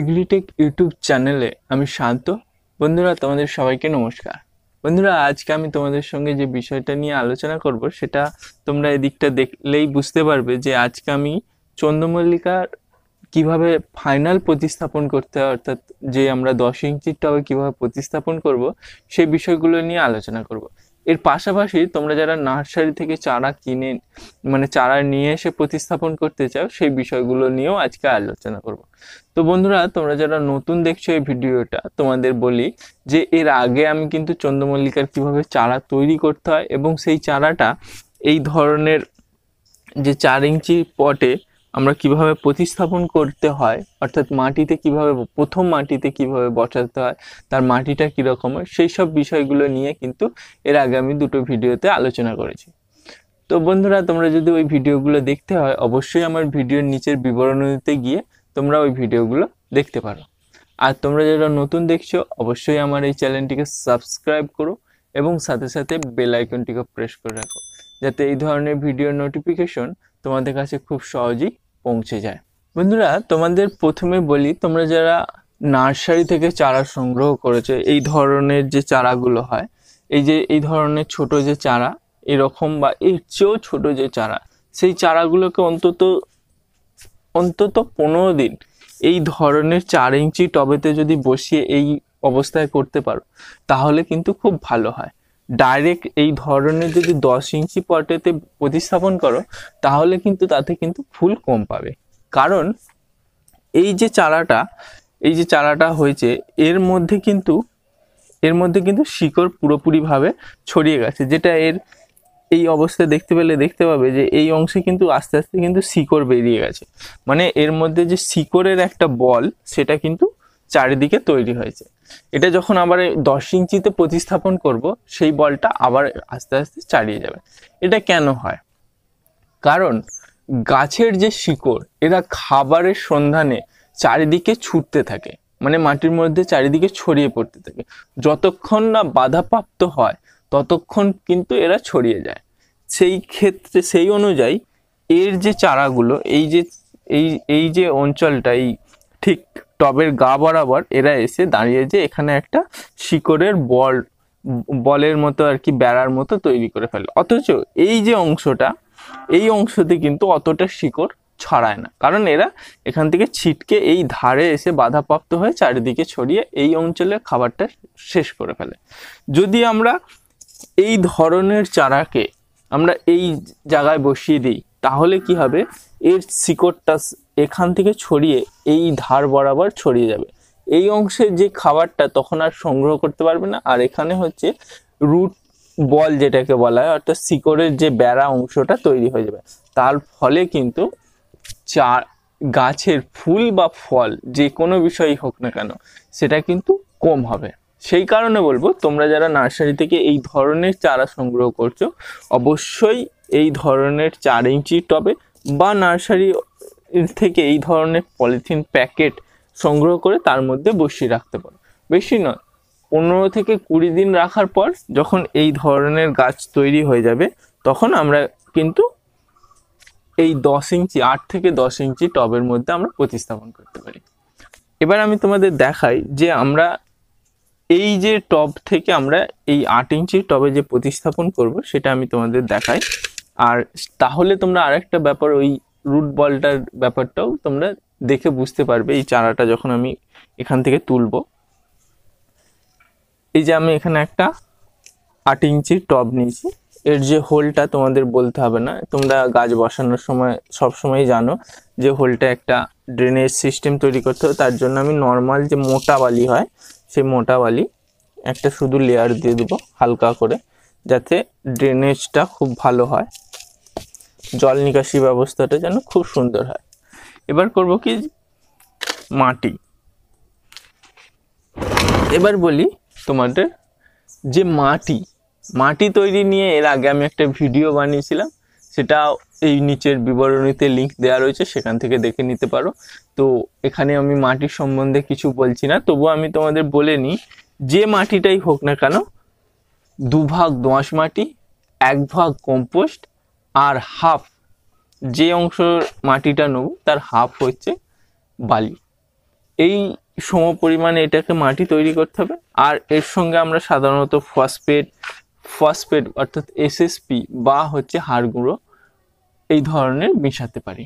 agritech YouTube চ্যানেলে আমি শান্ত বন্ধুরা তোমাদের সবাইকে নমস্কার বন্ধুরা আজকে আমি তোমাদের সঙ্গে যে বিষয়টা নিয়ে আলোচনা করব সেটা তোমরা এদিকটা দেখলেই বুঝতে পারবে যে আজকে আমি চন্দ্রমল্লিকার কিভাবে ফাইনাল প্রতিস্থাপন করতে হয় অর্থাৎ যে আমরা দশ ইঞ্চির টবে কীভাবে প্রতিস্থাপন করব সেই বিষয়গুলো নিয়ে আলোচনা করব এর পাশাপাশি তোমরা যারা নার্সারি থেকে চারা কিনে মানে চারা নিয়ে এসে প্রতিস্থাপন করতে চাও সেই বিষয়গুলো নিয়েও আজকে আলোচনা করব তো বন্ধুরা তোমরা যারা নতুন দেখছো এই ভিডিওটা তোমাদের বলি যে এর আগে আমি কিন্তু চন্দ্রমল্লিকার কিভাবে চারা তৈরি করতে হয় এবং সেই চারাটা এই ধরনের যে চার ইঞ্চি পটে আমরা কিভাবে প্রতিস্থাপন করতে হয় অর্থাৎ মাটিতে কিভাবে প্রথম মাটিতে কিভাবে বসাতে হয় তার মাটিটা কীরকম হয় সেই সব বিষয়গুলো নিয়ে কিন্তু এর আগে আমি দুটো ভিডিওতে আলোচনা করেছি তো বন্ধুরা তোমরা যদি ওই ভিডিওগুলো দেখতে হয় অবশ্যই আমার ভিডিওর নিচের বিবরণীতে গিয়ে তোমরা ওই ভিডিওগুলো দেখতে পারো আর তোমরা যারা নতুন দেখছো অবশ্যই আমার এই চ্যানেলটিকে সাবস্ক্রাইব করো এবং সাথে সাথে বেল আইকনটিকে প্রেস করে রাখো যাতে এই ধরনের ভিডিওর নোটিফিকেশন তোমাদের কাছে খুব সহজেই পৌঁছে যায় বন্ধুরা তোমাদের প্রথমে বলি তোমরা যারা নার্সারি থেকে চারা সংগ্রহ করেছে এই ধরনের যে চারাগুলো হয় এই যে এই ধরনের ছোট যে চারা এরকম বা এর চেয়েও ছোট যে চারা সেই চারাগুলোকে অন্তত অন্তত পনেরো দিন এই ধরনের চার ইঞ্চি টবেতে যদি বসিয়ে এই অবস্থায় করতে পারো তাহলে কিন্তু খুব ভালো হয় ডাইরেক্ট এই ধরনের যদি দশ ইঞ্চি পটেতে প্রতিস্থাপন করো তাহলে কিন্তু তাতে কিন্তু ফুল কম পাবে কারণ এই যে চারাটা এই যে চারাটা হয়েছে এর মধ্যে কিন্তু এর মধ্যে কিন্তু শিকড় পুরোপুরিভাবে ছড়িয়ে গেছে যেটা এর এই অবস্থায় দেখতে পেলে দেখতে পাবে যে এই অংশে কিন্তু আস্তে আস্তে কিন্তু শিকড় বেরিয়ে গেছে মানে এর মধ্যে যে শিকড়ের একটা বল সেটা কিন্তু চারিদিকে তৈরি হয়েছে এটা যখন আবার দশ ইঞ্চিতে প্রতিস্থাপন করব সেই বলটা আবার আস্তে আস্তে চালিয়ে যাবে এটা কেন হয় কারণ গাছের যে শিকড় এরা খাবারের সন্ধানে চারিদিকে ছুটতে থাকে মানে মাটির মধ্যে চারিদিকে ছড়িয়ে পড়তে থাকে যতক্ষণ না বাধাপ্রাপ্ত হয় ততক্ষণ কিন্তু এরা ছড়িয়ে যায় সেই ক্ষেত্রে সেই অনুযায়ী এর যে চারাগুলো এই যে এই এই যে অঞ্চলটা এই ঠিক টবের গা বরাবর এরা এসে দাঁড়িয়ে যে এখানে একটা শিকড়ের বল বলের মতো আর কি বেড়ার মতো তৈরি করে ফেলে অথচ এই যে অংশটা এই অংশতে কিন্তু অতটা শিকড় ছড়ায় না কারণ এরা এখান থেকে ছিটকে এই ধারে এসে বাধাপ্রাপ্ত হয়ে চারিদিকে ছড়িয়ে এই অঞ্চলের খাবারটা শেষ করে ফেলে যদি আমরা এই ধরনের চারাকে আমরা এই জায়গায় বসিয়ে দিই তাহলে কি হবে এর শিকড়টা এখান থেকে ছড়িয়ে এই ধার বরাবর ছড়িয়ে যাবে এই অংশে যে খাবারটা তখন আর সংগ্রহ করতে পারবে না আর এখানে হচ্ছে রুট বল যেটাকে বলা হয় অর্থাৎ শিকড়ের যে বেড়া অংশটা তৈরি হয়ে যাবে তার ফলে কিন্তু চা গাছের ফুল বা ফল যে কোনো বিষয়ই হোক না কেন সেটা কিন্তু কম হবে সেই কারণে বলবো তোমরা যারা নার্সারি থেকে এই ধরনের চারা সংগ্রহ করছো অবশ্যই এই ধরনের চার ইঞ্চি টবে বা নার্সারি থেকে এই ধরনের পলিথিন প্যাকেট সংগ্রহ করে তার মধ্যে বসিয়ে রাখতে পারো বেশি নয় পনেরো থেকে কুড়ি দিন রাখার পর যখন এই ধরনের গাছ তৈরি হয়ে যাবে তখন আমরা কিন্তু এই দশ ইঞ্চি আট থেকে দশ ইঞ্চি টবের মধ্যে আমরা প্রতিস্থাপন করতে পারি এবার আমি তোমাদের দেখাই যে আমরা এই যে টব থেকে আমরা এই আট ইঞ্চি টবে যে প্রতিস্থাপন করব সেটা আমি তোমাদের দেখাই আর তাহলে তোমরা আরেকটা ব্যাপার ওই রুট বলটার ব্যাপারটাও তোমরা দেখে বুঝতে পারবে এই চারাটা যখন আমি এখান থেকে তুলব এই যে আমি এখানে একটা আট ইঞ্চির টব নিয়েছি এর যে হোলটা তোমাদের বলতে হবে না তোমরা গাছ বসানোর সময় সব জানো যে হোলটা একটা ড্রেনেজ সিস্টেম তৈরি করতে হবে তার জন্য আমি নর্মাল যে মোটা বালি হয় সেই মোটা বালি একটা শুধু লেয়ার দিয়ে দেবো হালকা করে যাতে ড্রেনেজটা খুব ভালো হয় জল নিকাশি ব্যবস্থাটা যেন খুব সুন্দর হয় এবার করব কি মাটি এবার বলি তোমাদের যে মাটি মাটি তৈরি নিয়ে এর আগে আমি একটা ভিডিও বানিয়েছিলাম সেটা এই নিচের বিবরণীতে লিঙ্ক দেওয়া রয়েছে সেখান থেকে দেখে নিতে পারো তো এখানে আমি মাটি সম্বন্ধে কিছু বলছি না তবু আমি তোমাদের বলে নিই যে মাটিটাই হোক না কেন দুভাগ দোঁয়াশ মাটি এক ভাগ কম্পোস্ট আর হাফ যে অংশ মাটিটা নেব তার হাফ হচ্ছে বালি এই সম পরিমাণে এটাকে মাটি তৈরি করতে হবে আর এর সঙ্গে আমরা সাধারণত ফসফেট ফসফেট অর্থাৎ এসএসপি বা হচ্ছে হাড় গুঁড়ো এই ধরনের মিশাতে পারি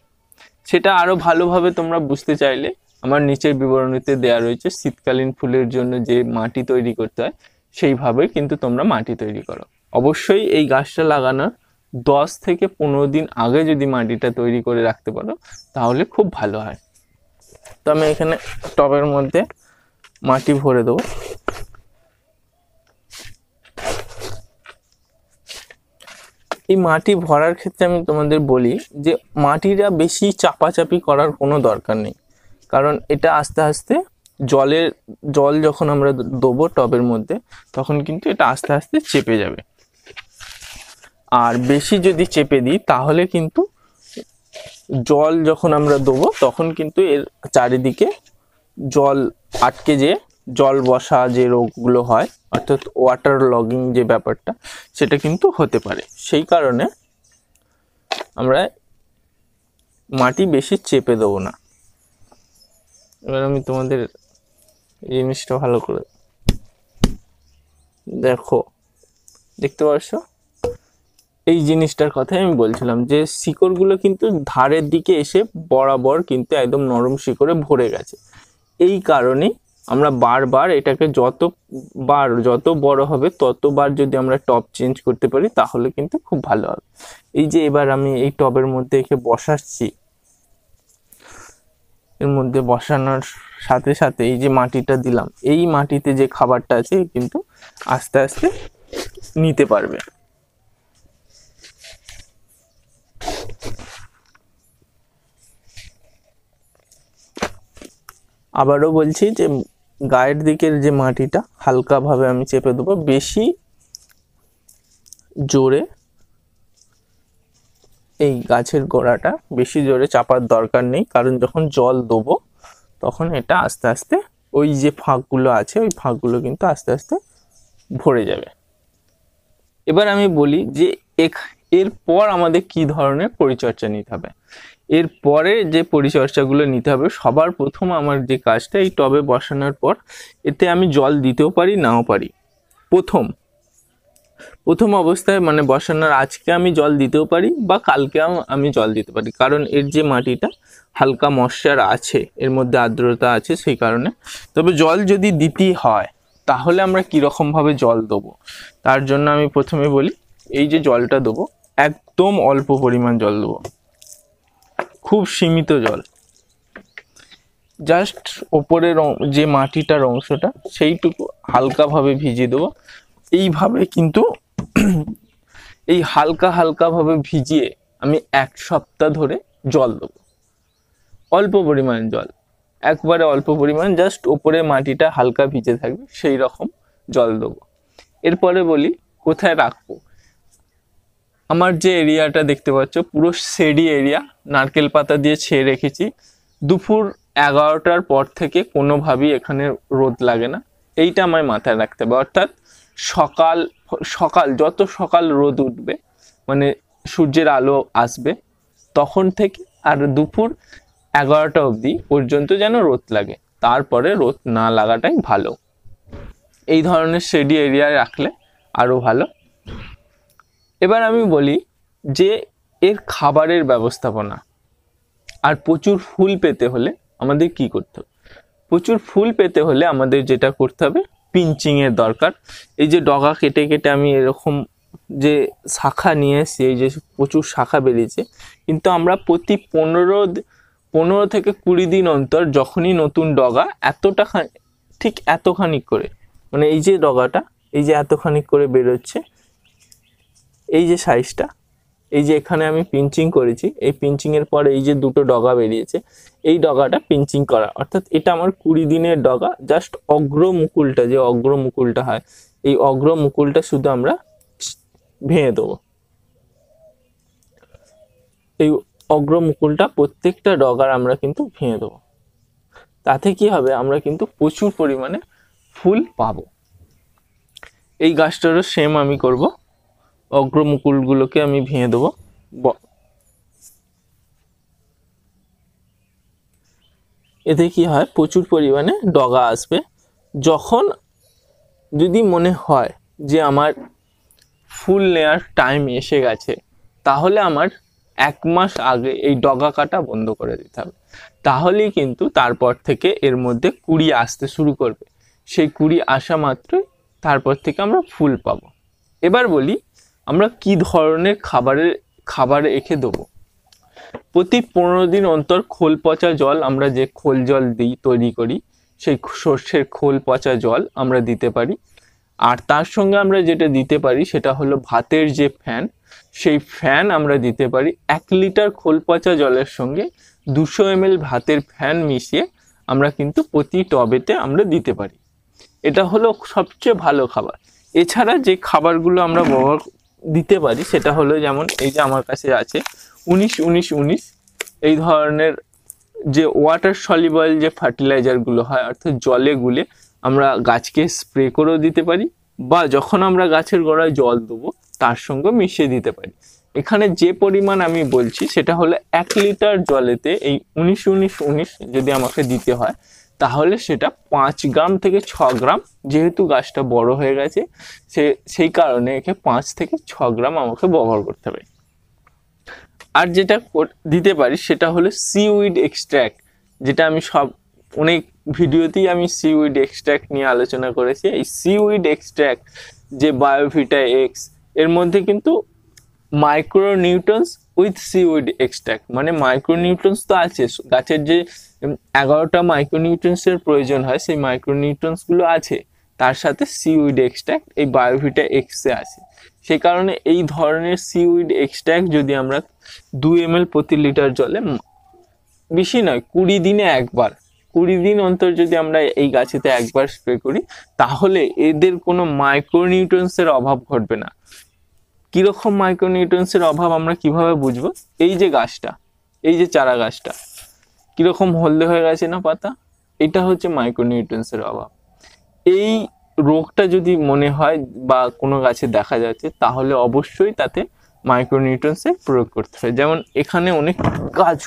সেটা আরও ভালোভাবে তোমরা বুঝতে চাইলে আমার নিচের বিবরণীতে দেয়া রয়েছে শীতকালীন ফুলের জন্য যে মাটি তৈরি করতে হয় সেইভাবে কিন্তু তোমরা মাটি তৈরি করো অবশ্যই এই গাছটা লাগানোর দশ থেকে পনেরো দিন আগে যদি মাটিটা তৈরি করে রাখতে পারো তাহলে খুব ভালো হয় তো আমি এখানে টবের মধ্যে মাটি ভরে দেবো এই মাটি ভরার ক্ষেত্রে আমি তোমাদের বলি যে মাটিটা বেশি চাপাচাপি করার কোনো দরকার নেই কারণ এটা আস্তে আস্তে জলের জল যখন আমরা দেবো টবের মধ্যে তখন কিন্তু এটা আস্তে আস্তে চেপে যাবে আর বেশি যদি চেপে দিই তাহলে কিন্তু জল যখন আমরা দেবো তখন কিন্তু এর চারিদিকে জল আটকে যে জল বসা যে রোগগুলো হয় অর্থাৎ ওয়াটার লগিং যে ব্যাপারটা সেটা কিন্তু হতে পারে সেই কারণে আমরা মাটি বেশি চেপে দেবো না এবার আমি তোমাদের জিনিসটা ভালো করে দেখো দেখতে পারছো এই জিনিসটার কথাই আমি বলছিলাম যে শিকড়গুলো কিন্তু ধারের দিকে এসে বরাবর কিন্তু একদম নরম শিকড়ে ভরে গেছে এই কারণে আমরা বারবার এটাকে যত বার যত বড় হবে ততবার যদি আমরা টপ চেঞ্জ করতে পারি তাহলে কিন্তু খুব ভালো হবে এই যে এবার আমি এই টবের মধ্যে একে বসাচ্ছি এর মধ্যে বসানোর সাথে সাথে এই যে মাটিটা দিলাম এই মাটিতে যে খাবারটা আছে কিন্তু আস্তে আস্তে নিতে পারবে আবারও বলছি যে গায়ের দিকের যে মাটিটা হালকাভাবে আমি চেপে দেবো বেশি জোরে এই গাছের গোড়াটা বেশি জোরে চাপার দরকার নেই কারণ যখন জল দেবো তখন এটা আস্তে আস্তে ওই যে ফাঁকগুলো আছে ওই ফাঁকগুলো কিন্তু আস্তে আস্তে ভরে যাবে এবার আমি বলি যে এরপর আমাদের কি ধরনের পরিচর্যা নিতে হবে এর পরে যে পরিচর্যাগুলো নিতে হবে সবার প্রথম আমার যে কাজটা এই টবে বসানোর পর এতে আমি জল দিতেও পারি নাও পারি প্রথম প্রথম অবস্থায় মানে বসানোর আজকে আমি জল দিতেও পারি বা কালকে আমি জল দিতে পারি কারণ এর যে মাটিটা হালকা মশার আছে এর মধ্যে আর্দ্রতা আছে সেই কারণে তবে জল যদি দিতেই হয় তাহলে আমরা কীরকমভাবে জল দেবো তার জন্য আমি প্রথমে বলি এই যে জলটা দেবো একদম অল্প পরিমাণ জল দেবো খুব সীমিত জল জাস্ট ওপরের যে মাটিটার অংশটা সেইটুকু হালকাভাবে ভিজিয়ে দেবো এইভাবে কিন্তু এই হালকা হালকাভাবে ভিজিয়ে আমি এক সপ্তাহ ধরে জল দেবো অল্প পরিমাণ জল একবারে অল্প পরিমাণ জাস্ট ওপরে মাটিটা হালকা ভিজে থাকবে সেই রকম জল দেবো এরপরে বলি কোথায় রাখবো আমার যে এরিয়াটা দেখতে পাচ্ছ পুরো শেডি এরিয়া নারকেল পাতা দিয়ে ছেয়ে রেখেছি দুপুর এগারোটার পর থেকে কোনোভাবেই এখানে রোদ লাগে না এইটা আমায় মাথায় রাখতে হবে অর্থাৎ সকাল সকাল যত সকাল রোদ উঠবে মানে সূর্যের আলো আসবে তখন থেকে আর দুপুর এগারোটা অবধি পর্যন্ত যেন রোদ লাগে তারপরে রোদ না লাগাটাই ভালো এই ধরনের শেডি এরিয়ায় রাখলে আরও ভালো এবার আমি বলি যে এর খাবারের ব্যবস্থাপনা আর প্রচুর ফুল পেতে হলে আমাদের কি করতে হবে প্রচুর ফুল পেতে হলে আমাদের যেটা করতে হবে পিঞ্চিংয়ের দরকার এই যে ডগা কেটে কেটে আমি এরকম যে শাখা নিয়ে এসেছি এই যে প্রচুর শাখা বেরিয়েছে কিন্তু আমরা প্রতি পনেরো পনেরো থেকে কুড়ি দিন অন্তর যখনই নতুন ডগা এতটা ঠিক এতখানি করে মানে এই যে ডগাটা এই যে এতখানি করে বেরোচ্ছে এই যে সাইজটা এই যে এখানে আমি পিঞ্চিং করেছি এই পিঞ্চিংয়ের পরে এই যে দুটো ডগা বেরিয়েছে এই ডগাটা পিঞ্চিং করা অর্থাৎ এটা আমার কুড়ি দিনের ডগা জাস্ট অগ্র মুকুলটা যে অগ্র মুকুলটা হয় এই অগ্র মুকুলটা শুধু আমরা ভেঙে দেবো এই অগ্র মুকুলটা প্রত্যেকটা ডগার আমরা কিন্তু ভেঙে দেবো তাতে কি হবে আমরা কিন্তু প্রচুর পরিমাণে ফুল পাবো এই গাছটারও সেম আমি করবো অগ্রমুকুলগুলোকে আমি ভেঙে দেবো এতে কি হয় প্রচুর পরিমাণে ডগা আসবে যখন যদি মনে হয় যে আমার ফুল নেয়ার টাইম এসে গেছে তাহলে আমার এক মাস আগে এই ডগা কাটা বন্ধ করে দিতে হবে তাহলেই কিন্তু তারপর থেকে এর মধ্যে কুড়ি আসতে শুরু করবে সেই কুড়ি আসা মাত্রই তারপর থেকে আমরা ফুল পাবো এবার বলি আমরা কি ধরনের খাবারের খাবার রেখে দেবো প্রতি পনেরো দিন অন্তর খোল পচা জল আমরা যে খোল জল দিই তৈরি করি সেই সর্ষের খোল পচা জল আমরা দিতে পারি আর তার সঙ্গে আমরা যেটা দিতে পারি সেটা হলো ভাতের যে ফ্যান সেই ফ্যান আমরা দিতে পারি এক লিটার খোল পচা জলের সঙ্গে দুশো এম ভাতের ফ্যান মিশিয়ে আমরা কিন্তু প্রতি টবেতে আমরা দিতে পারি এটা হলো সবচেয়ে ভালো খাবার এছাড়া যে খাবারগুলো আমরা ব্যবহার দিতে পারি সেটা হলো যেমন এই যে আমার কাছে আছে উনিশ উনিশ উনিশ এই ধরনের যে ওয়াটার সলিবল যে ফার্টিলাইজারগুলো হয় অর্থাৎ জলে গুলে আমরা গাছকে স্প্রে করেও দিতে পারি বা যখন আমরা গাছের গোড়ায় জল দেবো তার সঙ্গে মিশিয়ে দিতে পারি এখানে যে পরিমাণ আমি বলছি সেটা হলো এক লিটার জলেতে এই উনিশ উনিশ উনিশ যদি আমাকে দিতে হয় তাহলে সেটা পাঁচ গ্রাম থেকে ছ গ্রাম যেহেতু গাছটা বড় হয়ে গেছে সে সেই কারণে একে পাঁচ থেকে ছ গ্রাম আমাকে ব্যবহার করতে হবে আর যেটা দিতে পারি সেটা হলো সিউইড এক্সট্র্যাক্ট যেটা আমি সব অনেক ভিডিওতেই আমি সিউইড এক্সট্র্যাক্ট নিয়ে আলোচনা করেছি এই সিউইড এক্সট্র্যাক্ট যে বায়োভিটা এক্স এর মধ্যে কিন্তু micronutrients with seaweed extract মানে মাইক্রোনিউট্রন্স তো আছে গাছের যে এগারোটা মাইক্রোনিউট্রন্সের প্রয়োজন হয় সেই মাইক্রোনিউট্রন্সগুলো আছে তার সাথে সিউইড এক্সট্রাক্ট এই বায়োভিটা এক্সে আছে সেই কারণে এই ধরনের সিউইড এক্সট্র্যাক্ট যদি আমরা দু এম প্রতি লিটার জলে বেশি নয় কুড়ি দিনে একবার কুড়ি দিন অন্তর যদি আমরা এই গাছেতে একবার স্প্রে করি তাহলে এদের কোনো মাইক্রোনিউট্রন্সের অভাব ঘটবে না কীরকম মাইক্রোনিউট্রেন্সের অভাব আমরা কিভাবে বুঝবো এই যে গাছটা এই যে চারা গাছটা কীরকম হলদে হয়ে গেছে না পাতা এটা হচ্ছে মাইক্রোনিউট্রেন্সের অভাব এই রোগটা যদি মনে হয় বা কোনো গাছে দেখা যাচ্ছে তাহলে অবশ্যই তাতে মাইক্রোনিউট্রেন্সের প্রয়োগ করতে হবে যেমন এখানে অনেক গাছ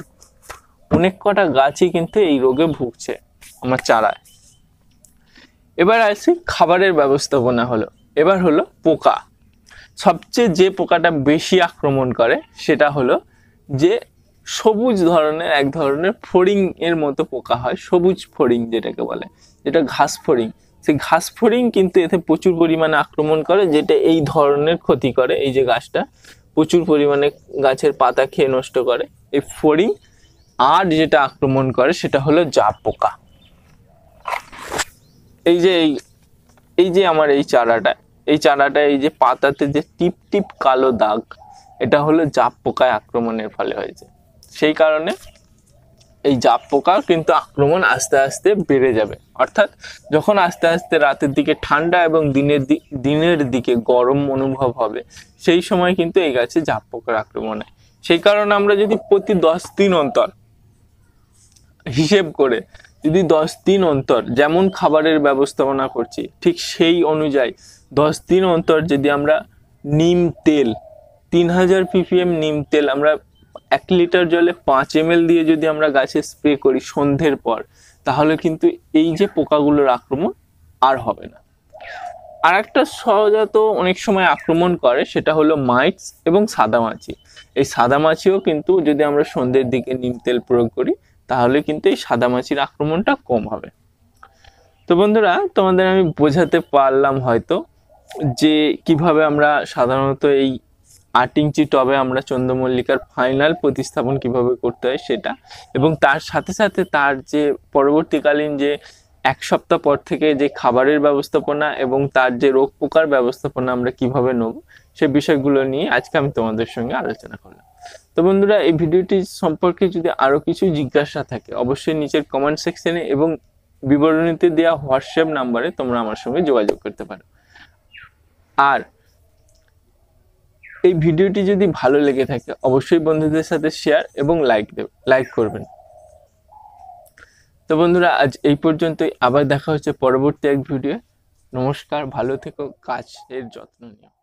অনেক কটা গাছই কিন্তু এই রোগে ভুগছে আমার চারায় এবার আসি খাবারের ব্যবস্থাপনা হলো এবার হলো পোকা সবচেয়ে যে পোকাটা বেশি আক্রমণ করে সেটা হলো যে সবুজ ধরনের এক ধরনের ফড়িং এর মতো পোকা হয় সবুজ ফড়িং যেটাকে বলে যেটা ঘাস ফড়িং সেই ঘাস ফড়িং কিন্তু এতে প্রচুর পরিমাণে আক্রমণ করে যেটা এই ধরনের ক্ষতি করে এই যে গাছটা প্রচুর পরিমাণে গাছের পাতা খেয়ে নষ্ট করে এই ফড়িং আর যেটা আক্রমণ করে সেটা হলো জাপ পোকা এই যে এই যে আমার এই চারাটা এই চারাটা এই যে পাতাতে যে টিপ টিপ কালো দাগ এটা হলো জাপ পোকায় আক্রমণের ফলে হয়েছে সেই কারণে এই জাপ পোকা কিন্তু আক্রমণ আস্তে আস্তে বেড়ে যাবে অর্থাৎ যখন আস্তে আস্তে রাতের দিকে ঠান্ডা এবং দিনের দিনের দিকে গরম অনুভব হবে সেই সময় কিন্তু এই গাছে জাপ পোকার আক্রমণ হয় সেই কারণে আমরা যদি প্রতি দশ দিন অন্তর হিসেব করে যদি দশ দিন অন্তর যেমন খাবারের ব্যবস্থাপনা করছি ঠিক সেই অনুযায়ী দশ দিন অন্তর যদি আমরা নিম তেল তিন হাজার পিপিএম নিম তেল আমরা এক লিটার জলে পাঁচ এম দিয়ে যদি আমরা গাছে স্প্রে করি সন্ধ্যের পর তাহলে কিন্তু এই যে পোকাগুলোর আক্রমণ আর হবে না আর একটা সহজাত অনেক সময় আক্রমণ করে সেটা হলো মাইটস এবং সাদামাছি এই সাদামাছিও কিন্তু যদি আমরা সন্ধ্যের দিকে নিম তেল প্রয়োগ করি তাহলে কিন্তু এই সাদামাছির আক্রমণটা কম হবে তো বন্ধুরা তোমাদের আমি বোঝাতে পারলাম হয়তো যে কিভাবে আমরা সাধারণত এই আট ইঞ্চি টবে আমরা চন্দ্রমল্লিকার ফাইনাল প্রতিস্থাপন কিভাবে করতে হয় সেটা এবং তার সাথে সাথে তার যে পরবর্তীকালীন যে এক সপ্তাহ পর থেকে যে খাবারের ব্যবস্থাপনা এবং তার যে রোগ পোকার ব্যবস্থাপনা আমরা কিভাবে নেব সে বিষয়গুলো নিয়ে আজকে আমি তোমাদের সঙ্গে আলোচনা করলাম তো বন্ধুরা এই ভিডিওটি সম্পর্কে যদি আরও কিছু জিজ্ঞাসা থাকে অবশ্যই নিচের কমেন্ট সেকশনে এবং বিবরণীতে দেওয়া হোয়াটসঅ্যাপ নাম্বারে তোমরা আমার সঙ্গে যোগাযোগ করতে পারো আর এই ভিডিওটি যদি ভালো লেগে থাকে অবশ্যই বন্ধুদের সাথে শেয়ার এবং লাইক দেবে লাইক করবেন তো বন্ধুরা আজ এই পর্যন্তই আবার দেখা হচ্ছে পরবর্তী এক ভিডিও নমস্কার ভালো থেকো কাজের যত্ন নিও